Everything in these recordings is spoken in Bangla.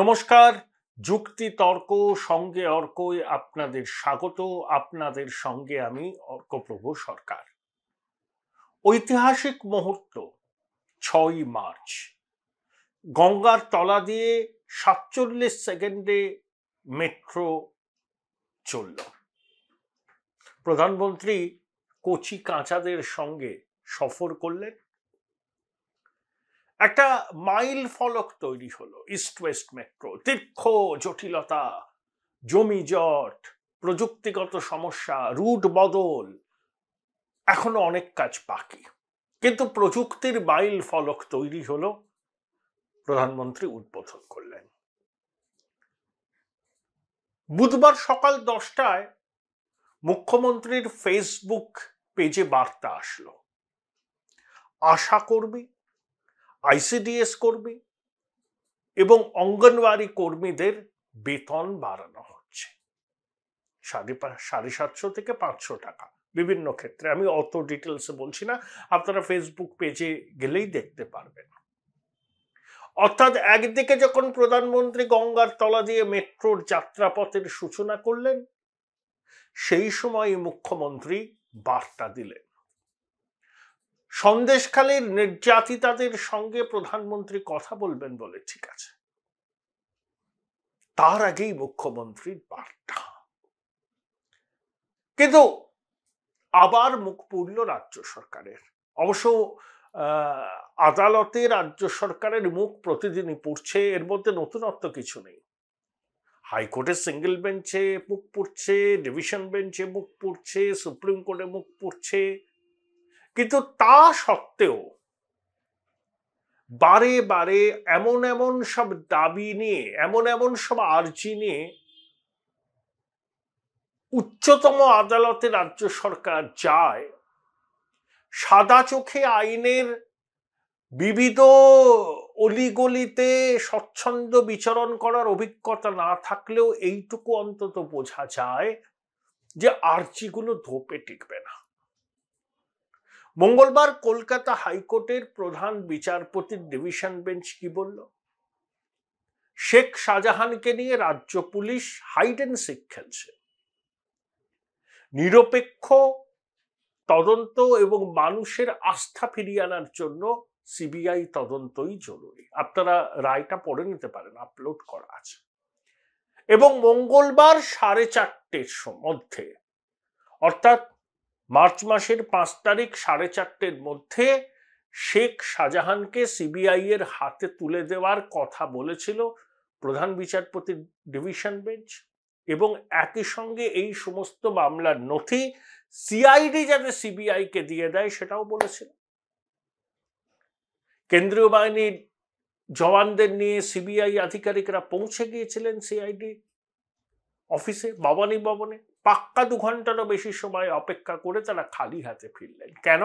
নমস্কার যুক্তি তর্ক সঙ্গে অর্কই আপনাদের স্বাগত আপনাদের সঙ্গে আমি অর্কপ্রভু সরকার ঐতিহাসিক মুহূর্ত ছয়ই মার্চ গঙ্গার তলা দিয়ে সাতচল্লিশ সেকেন্ডে মেট্রো চলল প্রধানমন্ত্রী কোচি কাঁচাদের সঙ্গে সফর করলেন একটা মাইল ফলক তৈরি হলো ইস্ট ওয়েস্ট মেট্রো তীক্ষ জটিলতা জমি জট প্রযুক্তিগত সমস্যা রুট বদল এখনো অনেক কাজ বাকি কিন্তু প্রযুক্তির মাইল ফলক তৈরি হলো প্রধানমন্ত্রী উদ্বোধন করলেন বুধবার সকাল দশটায় মুখ্যমন্ত্রীর ফেসবুক পেজে বার্তা আসলো আশা কর্মী আইসিডিএস কর্মী এবং কর্মীদের বেতন বাড়ানো হচ্ছে সাড়ে সাড়ে সাতশো থেকে পাঁচশো টাকা বিভিন্ন ক্ষেত্রে আমি অত ডিটেলসে বলছি না আপনারা ফেসবুক পেজে গেলেই দেখতে পারবেন অর্থাৎ একদিকে যখন প্রধানমন্ত্রী গঙ্গার তলা দিয়ে মেট্রোর যাত্রাপথের সূচনা করলেন সেই সময় মুখ্যমন্ত্রী বার্তা দিলেন সন্দেশখালীর নির্যাতিতাদের সঙ্গে প্রধানমন্ত্রী কথা বলবেন বলে ঠিক আছে তার আগেই মুখ্যমন্ত্রীর বার্তা কিন্তু আবার মুখ পুড়ল রাজ্য সরকারের অবশ্য আদালতে রাজ্য সরকারের মুখ প্রতিদিনই পড়ছে এর মধ্যে নতুনত্ব কিছু নেই হাইকোর্টের সিঙ্গেল বেঞ্চে মুখ পড়ছে ডিভিশন বেঞ্চে মুখ পড়ছে সুপ্রিম কোর্টে মুখ পড়ছে কিন্তু তা সত্ত্বেও বারে বারে এমন এমন সব দাবি নিয়ে এমন এমন সব আর্জি নিয়ে উচ্চতম আদালতে রাজ্য সরকার যায় সাদা চোখে আইনের বিবিধ অলিগলিতে স্বচ্ছন্দ বিচরণ করার অভিজ্ঞতা না থাকলেও এইটুকু অন্তত বোঝা যায় যে আর্জিগুলো ধোপে টিকবে না মঙ্গলবার কলকাতা হাইকোর্টের প্রধান বিচারপতির ডিভিশন বেঞ্চ কি বলল শেখ শাহজাহানকে নিয়ে রাজ্য পুলিশ হাইড অ্যান্ড সিক খেলছে নিরপেক্ষ তদন্ত এবং মানুষের আস্থা ফিরিয়ে আনার জন্য সিবিআই তদন্তই জরুরি আপনারা রায়টা পড়ে নিতে পারেন আপলোড করা আছে এবং মঙ্গলবার সাড়ে চারটের মধ্যে অর্থাৎ মার্চ মাসের পাঁচ তারিখ সাড়ে চারটের মধ্যে শেখ শাহজাহানকে সিবিআই এর হাতে তুলে দেওয়ার কথা বলেছিল প্রধান বিচারপতির ডিভিশন বেঞ্চ এবং একই সঙ্গে এই সমস্ত মামলার নথি সিআইডি যাতে সিবিআইকে দিয়ে দেয় সেটাও বলেছিল কেন্দ্রীয় বাহিনীর জওয়ানদের নিয়ে সিবিআই আধিকারিকরা পৌঁছে গিয়েছিলেন সিআইডি অফিসে ভবানী ভবনে পাক্কা দু ঘন্টারও বেশি সময় অপেক্ষা করে তারা খালি হাতে ফিরলেন কেন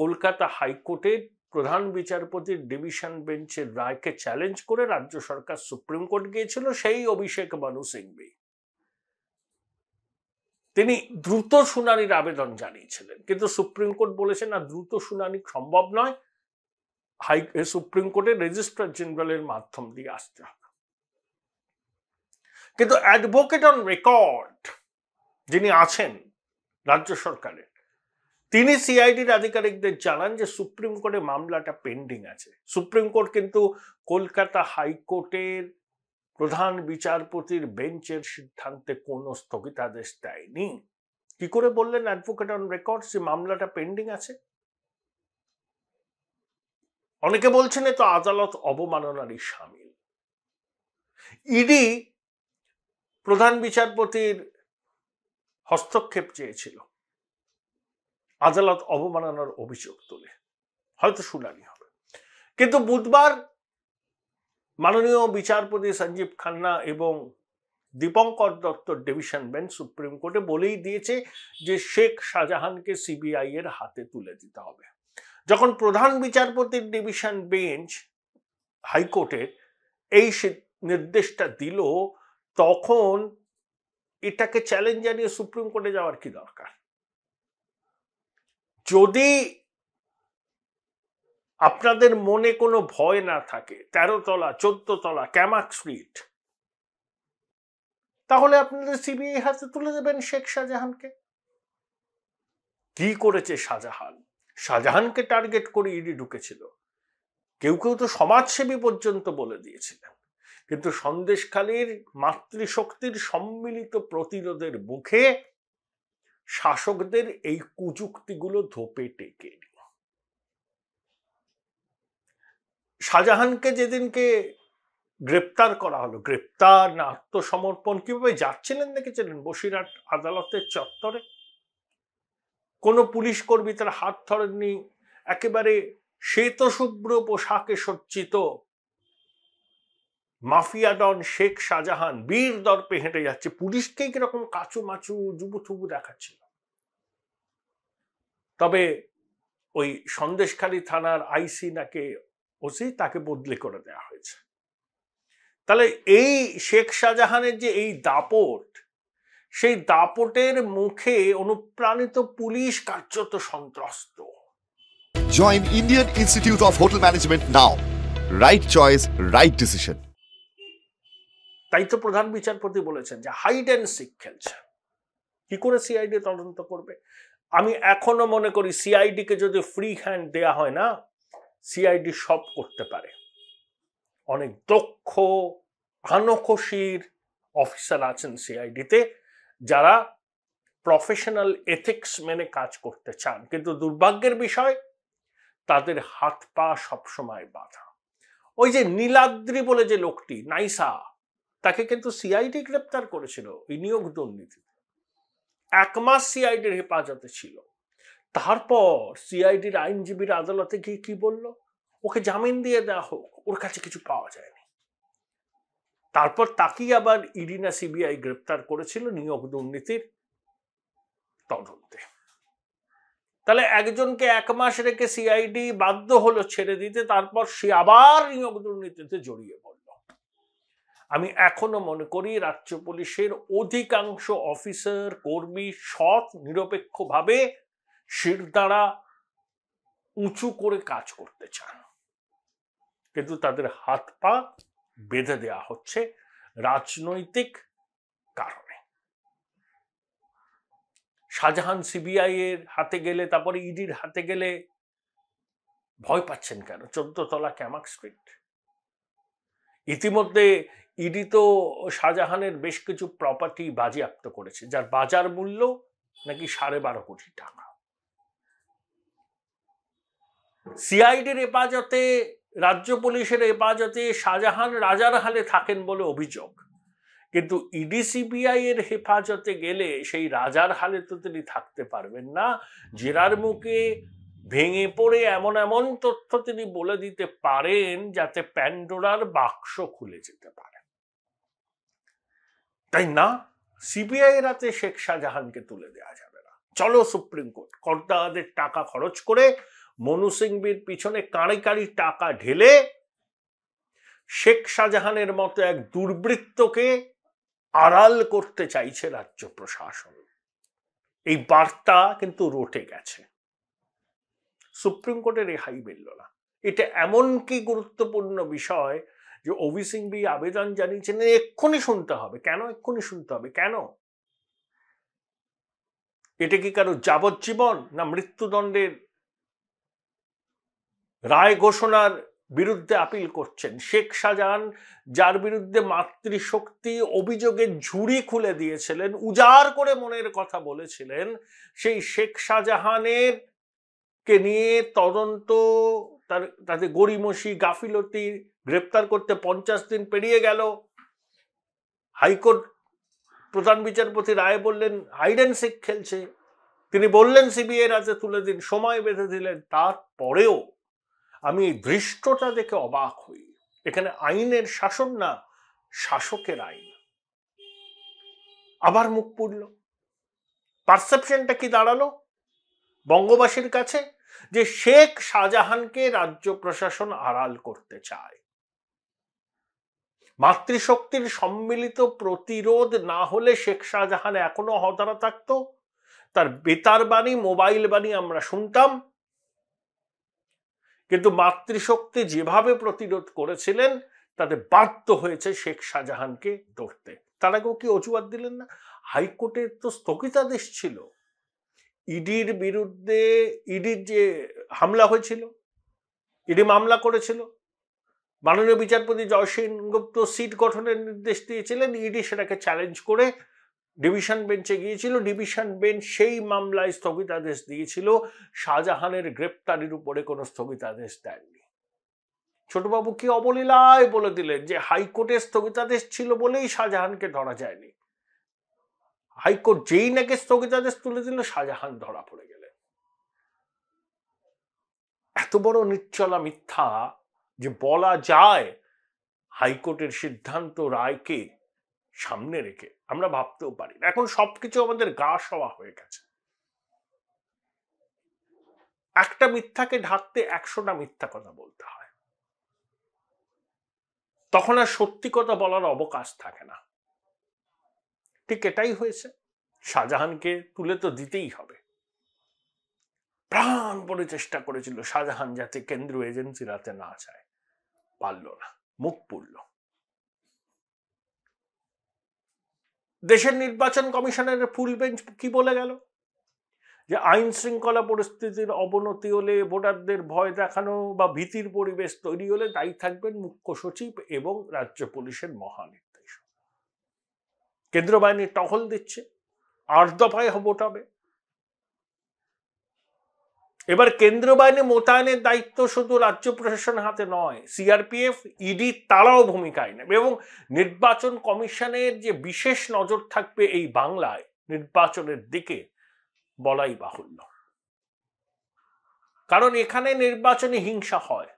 কলকাতা হাইকোর্টের প্রধান বিচারপতির ডিভিশন বেঞ্চের রায়কে চ্যালেঞ্জ করে রাজ্য সরকার সুপ্রিম কোর্ট গিয়েছিল সেই অভিষেক বানু সিংবি তিনি দ্রুত শুনানির আবেদন জানিয়েছিলেন কিন্তু সুপ্রিম কোর্ট বলেছে না দ্রুত শুনানি সম্ভব নয় হাই সুপ্রিম কোর্টের রেজিস্ট্রার জেনারেলের মাধ্যম দিয়ে আসতে হবে কিন্তু অ্যাডভোকেট অন রেকর্ড যিনি আছেন রাজ্য সরকারের তিনি সিআইডির আধিকারিকদের জানান যে সুপ্রিম কোর্টে মামলাটা পেন্ডিং আছে সুপ্রিম কোর্ট কিন্তু কলকাতা হাইকোর্টের প্রধান বিচারপতির বেঞ্চের সিদ্ধান্তে কোনো স্থগিতাদেশ দেয়নি কি করে বললেন অ্যাডভোকেট অন রেকর্ড যে মামলাটা পেন্ডিং আছে অনেকে বলছেন এ তো আদালত অবমাননারই সামিল ইডি প্রধান বিচারপতির হস্তক্ষেপ চেয়েছিল আদালত অবমাননার অভিযোগ তুলে হয়তো শুনানি হবে কিন্তু বুধবার মাননীয় বিচারপতি সঞ্জীব খান্না এবং Dipankar Datta division bench supreme কোর্টে বলেই দিয়েছে যে শেখ শাহজাহানকে সিবিআই এর হাতে তুলে দিতে হবে যখন প্রধান বিচারপতির ডিভিশন বেঞ্চ হাইকোর্টে এই নির্দেশটা দিল তখন এটাকে চ্যালেঞ্জ জানিয়ে সুপ্রিম কোর্টে যাওয়ার কি দরকার যদি আপনাদের মনে কোনো ভয় না থাকে তেরো তলা চোদ্দ তলা ক্যামাক স্ট্রিট তাহলে আপনাদের সিবিআই হাতে তুলে দেবেন শেখ শাহজাহানকে কি করেছে শাহজাহান শাহজাহানকে টার্গেট করে ইডি ঢুকেছিল কেউ কেউ তো সমাজসেবী পর্যন্ত বলে দিয়েছিলেন কিন্তু সন্দেশকালীর মাতৃশক্তির সম্মিলিত প্রতিরোধের মুখে শাসকদের এই কুযুক্তিগুলো ধোপে টেকে শাহজাহানকে যেদিনকে গ্রেপ্তার করা হলো গ্রেপ্তার না আত্মসমর্পণ কিভাবে যাচ্ছিলেন দেখেছিলেন বসিরহাট আদালতের চত্বরে কোনো পুলিশ কর্মী তার হাত ধরেননি একেবারে শ্বেতশুভ্র পোশাকে সজ্জিত ডন শেখ শাহজাহান বীর দর্পে হেঁটে যাচ্ছে পুলিশকেই কিরকম কাচু মাচু যুবথুবু দেখাচ্ছিল তবে ওই সন্দেশখালী থানার আইসি নাকে ওসি তাকে বদলি করে দেয়া হয়েছে তাহলে এই শেখ শাহজাহানের যে এই দাপট সেই দাপটের মুখে অনুপ্রাণিত পুলিশ কার্যত সন্ত্রস্ত join Indian institute of hotel management now right choice right decision তাই তো প্রধান বিচারপতি বলেছেন যে হাইড অ্যান্ড সিক খেলছে কি করে সিআইডি তদন্ত করবে আমি এখনো মনে করি সিআইডিকে যদি ফ্রি হ্যান্ড দেয়া হয় না সিআইডি সব করতে পারে অনেক দক্ষ আনখসির অফিসার আছেন সিআইডিতে যারা প্রফেশনাল এথিক্স মেনে কাজ করতে চান কিন্তু দুর্ভাগ্যের বিষয় তাদের হাত পা সবসময় বাধা ওই যে নীলাদ্রি বলে যে লোকটি নাইসা তাকে কিন্তু সিআইডি গ্রেপ্তার করেছিল এই নিয়োগ দুর্নীতিতে এক মাস সিআইডির হেফাজতে ছিল তারপর সিআইডির আইনজীবীর আদালতে গিয়ে কি বলল ওকে জামিন দিয়ে দেওয়া হোক ওর কাছে কিছু পাওয়া যায়নি তারপর তাকেই আবার ইডিনা e সিবিআই গ্রেপ্তার করেছিল নিয়োগ দুর্নীতির তদন্তে তাহলে একজনকে এক মাস রেখে সিআইডি বাধ্য হলো ছেড়ে দিতে তারপর সে আবার নিয়োগ দুর্নীতিতে জড়িয়ে পড়ে আমি এখনো মনে করি রাজ্য পুলিশের অধিকাংশ অফিসার কর্মী সৎ নিরপেক্ষভাবে শিরদাঁড়া উঁচু করে কাজ করতে চান কিন্তু তাদের হাত পা বেঁধে দেওয়া হচ্ছে রাজনৈতিক কারণে শাহজাহান সিবিআই এর হাতে গেলে তারপরে ইডির হাতে গেলে ভয় পাচ্ছেন কেন চোদ্দ তলা ক্যামাক স্ট্রিট ইতিমধ্যে ইডি তো শাহজাহানের বেশ কিছু প্রপার্টি বাজেয়াপ্ত করেছে যার বাজার মূল্য নাকি সাড়ে বারো কোটি টাকা সিআইডির হেফাজতে রাজ্য পুলিশের হেফাজতে শাহজাহান রাজার হালে থাকেন বলে অভিযোগ কিন্তু ইডি সিবিআই এর হেফাজতে গেলে সেই রাজার হালে তো তিনি থাকতে পারবেন না জেরার মুখে ভেঙে পড়ে এমন এমন তথ্য তিনি বলে দিতে পারেন যাতে প্যান্ডোরার বাক্স খুলে যেতে পারে তাই না সিবিআই রাতে শেখ শাহজাহানকে তুলে দেওয়া যাবে না চলো সুপ্রিম কোর্ট করদাদের টাকা খরচ করে মনু সিংবির পিছনে কাঁড়ি কাঁড়ি টাকা ঢেলে শেখ শাহজাহানের মতো এক দুর্বৃত্তকে আড়াল করতে চাইছে রাজ্য প্রশাসন এই বার্তা কিন্তু রটে গেছে সুপ্রিম কোর্টের রেহাই মিলল না এটা এমন কি গুরুত্বপূর্ণ বিষয় যে অভি বি আবেদন জানিয়েছেন এক্ষুনি শুনতে হবে কেন এক্ষুনি শুনতে হবে কেন এটা কি কারো যাবজ্জীবন না মৃত্যুদণ্ডের রায় ঘোষণার বিরুদ্ধে আপিল করছেন শেখ শাহজাহান যার বিরুদ্ধে মাতৃশক্তি অভিযোগের ঝুড়ি খুলে দিয়েছিলেন উজাড় করে মনের কথা বলেছিলেন সেই শেখ শাহজাহানের কে নিয়ে তদন্ত তার তাদের গড়িমসি গাফিলতি গ্রেপ্তার করতে পঞ্চাশ দিন পেরিয়ে গেল হাইকোর্ট প্রধান বিচারপতি রায় বললেন হাইড সিক খেলছে তিনি বললেন সিবিআই রাতে তুলে দিন সময় বেঁধে দিলেন তারপরেও আমি এই দৃষ্টটা দেখে অবাক হই এখানে আইনের শাসন না শাসকের আইন আবার মুখ পুড়ল পারসেপশনটা কি দাঁড়ালো বঙ্গবাসীর কাছে যে শেখ শাহজাহানকে রাজ্য প্রশাসন আড়াল করতে চায় মাতৃশক্তির সম্মিলিত প্রতিরোধ না হলে শেখ শাহজাহান এখনো হতারা থাকতো তার বেতার বাণী মোবাইল বাণী আমরা শুনতাম কিন্তু মাতৃশক্তি যেভাবে প্রতিরোধ করেছিলেন তাতে বাধ্য হয়েছে শেখ শাহজাহানকে ধরতে তার আগেও কি অজুহাত দিলেন না হাইকোর্টের তো স্থগিতাদেশ ছিল ইডির বিরুদ্ধে ইডির যে হামলা হয়েছিল ইডি মামলা করেছিল মাননীয় বিচারপতি জয়সেন গুপ্ত সিট গঠনের নির্দেশ দিয়েছিলেন ইডি সেটাকে চ্যালেঞ্জ করে ডিভিশন বেঞ্চে গিয়েছিল ডিভিশন বেঞ্চ সেই মামলায় স্থগিতাদেশ দিয়েছিল শাহজাহানের গ্রেপ্তারির উপরে কোনো স্থগিতাদেশ দেননি ছোটবাবু কি অবলীলায় বলে দিলেন যে হাইকোর্টের স্থগিতাদেশ ছিল বলেই শাহজাহানকে ধরা যায়নি হাইকোর্ট যেই নাকি স্থগিতাদেশ তুলে দিল শাহজাহান ধরা পড়ে গেলেন এত বড় নিচ্চলা মিথ্যা যে বলা যায় হাইকোর্টের সিদ্ধান্ত রায়কে সামনে রেখে আমরা ভাবতেও পারি না এখন সবকিছু আমাদের গা সওয়া হয়ে গেছে একটা মিথ্যাকে ঢাকতে একশোটা মিথ্যা কথা বলতে হয় তখন আর সত্যি কথা বলার অবকাশ থাকে না ঠিক এটাই হয়েছে শাহজাহানকে তুলে তো দিতেই হবে প্রাণ পড়ে চেষ্টা করেছিল শাহজাহান যাতে কেন্দ্রীয় এজেন্সি রাতে না চায় পারল না মুখ পুরল দেশের নির্বাচন কমিশনের ফুল বেঞ্চ কি বলে গেল যে আইন শৃঙ্খলা পরিস্থিতির অবনতি হলে ভোটারদের ভয় দেখানো বা ভীতির পরিবেশ তৈরি হলে দায়ী থাকবেন মুখ্য সচিব এবং রাজ্য পুলিশের মহানির কেন্দ্রীয় বাহিনী টহল দিচ্ছে আট দফায় হবে এবার কেন্দ্র বাহিনী মোতায়েনের দায়িত্ব শুধু রাজ্য প্রশাসনের হাতে নয় সিআরপিএফ ইডি তারাও ভূমিকায় নেবে এবং নির্বাচন কমিশনের যে বিশেষ নজর থাকবে এই বাংলায় নির্বাচনের দিকে বলাই বাহুল্য কারণ এখানে নির্বাচনী হিংসা হয়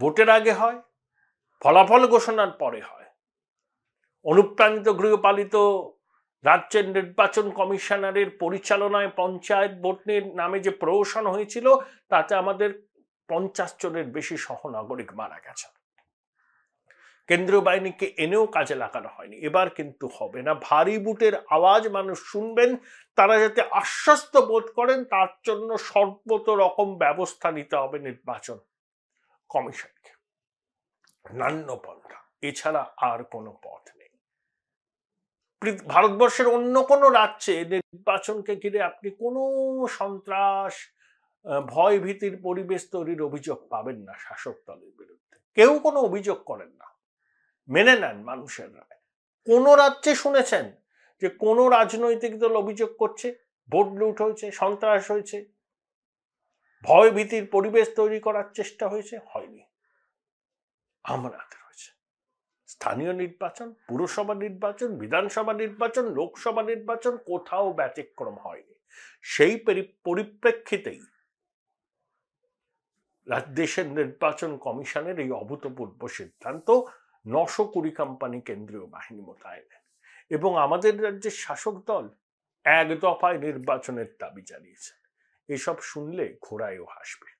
ভোটের আগে হয় ফলাফল ঘোষণার পরে হয় অনুপ্রাণিত গৃহপালিত রাজ্যের নির্বাচন কমিশনারের পরিচালনায় পঞ্চায়েত ভোটের নামে যে প্রহসন হয়েছিল তাতে আমাদের পঞ্চাশ জনের বেশি সহনাগরিক মারা গেছে কেন্দ্রীয় বাহিনীকে এনেও কাজে লাগানো হয়নি এবার কিন্তু হবে না ভারী বুটের আওয়াজ মানুষ শুনবেন তারা যাতে আশ্বস্ত বোধ করেন তার জন্য সর্বত রকম ব্যবস্থা নিতে হবে নির্বাচন কমিশনকে নান্য পন্থা এছাড়া আর কোনো পথ নেই ভারতবর্ষের অন্য কোনো রাজ্যে নির্বাচনকে ঘিরে আপনি কোনো সন্ত্রাস ভয় ভীতির পরিবেশ তৈরির অভিযোগ পাবেন না শাসক দলের বিরুদ্ধে কেউ কোনো অভিযোগ করেন না মেনে নেন মানুষের রায় কোনো রাজ্যে শুনেছেন যে কোনো রাজনৈতিক দল অভিযোগ করছে ভোট লুট হয়েছে সন্ত্রাস হয়েছে ভয় ভীতির পরিবেশ তৈরি করার চেষ্টা হয়েছে হয়নি আমরা স্থানীয় নির্বাচন পুরসভা নির্বাচন বিধানসভা নির্বাচন লোকসভা নির্বাচন কোথাও ব্যতিক্রম হয়নি সেই পরিপ্রেক্ষিতেই দেশের নির্বাচন কমিশনের এই অভূতপূর্ব সিদ্ধান্ত নশো কুড়ি কোম্পানি কেন্দ্রীয় বাহিনী মোতায়েনের এবং আমাদের রাজ্যের শাসক দল এক দফায় নির্বাচনের দাবি জানিয়েছে এসব শুনলে ঘোড়ায়ও হাসবে